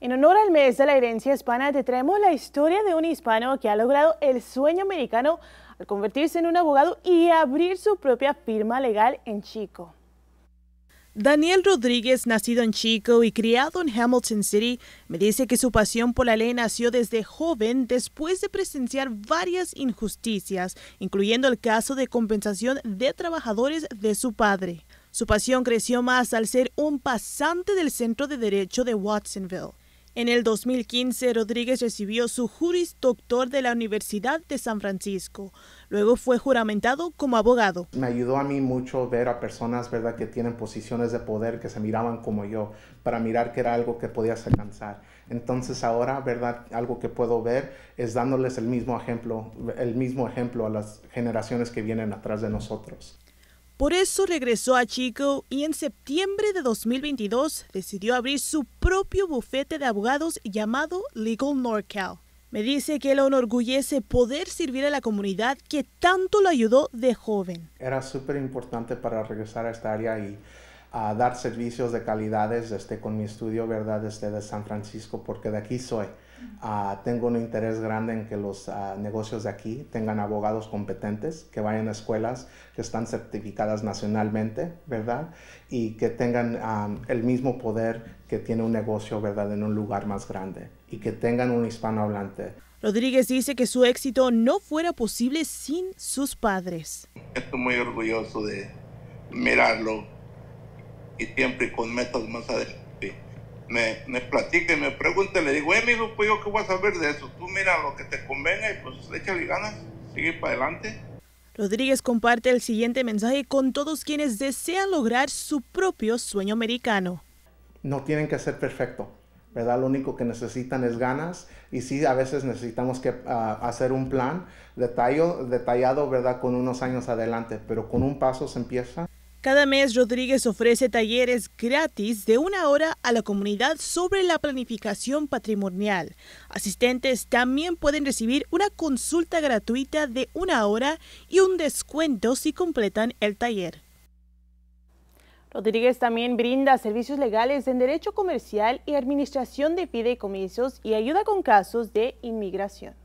En honor al mes de la herencia hispana, te traemos la historia de un hispano que ha logrado el sueño americano al convertirse en un abogado y abrir su propia firma legal en Chico. Daniel Rodríguez, nacido en Chico y criado en Hamilton City, me dice que su pasión por la ley nació desde joven después de presenciar varias injusticias, incluyendo el caso de compensación de trabajadores de su padre. Su pasión creció más al ser un pasante del Centro de Derecho de Watsonville. En el 2015, Rodríguez recibió su juris doctor de la Universidad de San Francisco. Luego fue juramentado como abogado. Me ayudó a mí mucho ver a personas ¿verdad? que tienen posiciones de poder que se miraban como yo, para mirar que era algo que podías alcanzar. Entonces ahora, ¿verdad? Algo que puedo ver es dándoles el mismo ejemplo, el mismo ejemplo a las generaciones que vienen atrás de nosotros. Por eso regresó a Chico y en septiembre de 2022 decidió abrir su propio bufete de abogados llamado Legal NorCal. Me dice que lo enorgullece poder servir a la comunidad que tanto lo ayudó de joven. Era súper importante para regresar a esta área y a dar servicios de calidades este, con mi estudio, ¿verdad? Este, de San Francisco, porque de aquí soy. Ah, tengo un interés grande en que los ah, negocios de aquí tengan abogados competentes, que vayan a escuelas que están certificadas nacionalmente, ¿verdad? Y que tengan ah, el mismo poder que tiene un negocio, ¿verdad? En un lugar más grande y que tengan un hispanohablante. Rodríguez dice que su éxito no fuera posible sin sus padres. Estoy muy orgulloso de mirarlo y siempre con metas más adelante. Me, me y me pregunte, le digo, eh, mi pues yo qué voy a saber de eso. Tú mira lo que te convenga y pues échale ganas, sigue para adelante. Rodríguez comparte el siguiente mensaje con todos quienes desean lograr su propio sueño americano. No tienen que ser perfecto, ¿verdad? Lo único que necesitan es ganas y sí, a veces necesitamos que ah, hacer un plan detallado, ¿verdad? Con unos años adelante, pero con un paso se empieza. Cada mes Rodríguez ofrece talleres gratis de una hora a la comunidad sobre la planificación patrimonial. Asistentes también pueden recibir una consulta gratuita de una hora y un descuento si completan el taller. Rodríguez también brinda servicios legales en derecho comercial y administración de fideicomisos y ayuda con casos de inmigración.